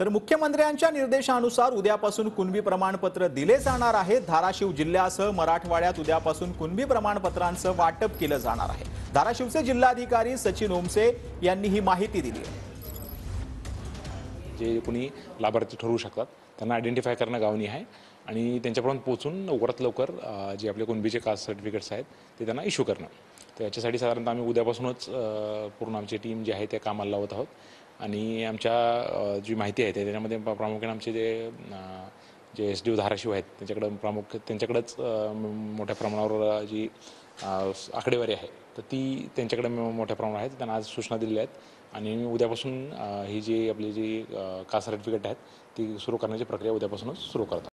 तर मुख्यमंत्र्यांच्या निर्देशानुसार उद्यापासून कुणबी प्रमाणपत्र दिले जाणार आहे धाराशिव जिल्ह्यासह मराठवाड्यात उद्यापासून कुणबी प्रमाणपत्रांचं वाटप केलं जाणार आहे धाराशिवचे जिल्हाधिकारी सचिन ओमसे यांनी ही माहिती दिली जे कोणी लाभार्थी ठरवू शकतात त्यांना आयडेंटिफाय करणं गावनी आहे आणि त्यांच्यापर्यंत पोहोचून लवकरात लवकर जे आपले कुणबीचे कास्ट सर्टिफिकेट्स आहेत ते त्यांना इश्यू करणं तर याच्यासाठी साधारणतः आम्ही उद्यापासूनच पूर्ण आमची टीम जी आहे त्या कामाला लावत आहोत आणि आमच्या जी माहिती आहे त्याच्यामध्ये प्रामुख्याने आमचे जे जे एस डी ओ धाराशिव आहेत त्यांच्याकडं प्रामुख्य त्यांच्याकडंच मोठ्या प्रमाणावर जी आकडेवारी आहे तर ती त्यांच्याकडे मोठ्या प्रमाणावर आहे त्यांना आज सूचना दिलेल्या आहेत आणि उद्यापासून ही जी आपली जी का सर्टिफिकेट आहेत ती सुरू करण्याची प्रक्रिया उद्यापासूनच सुरू करतो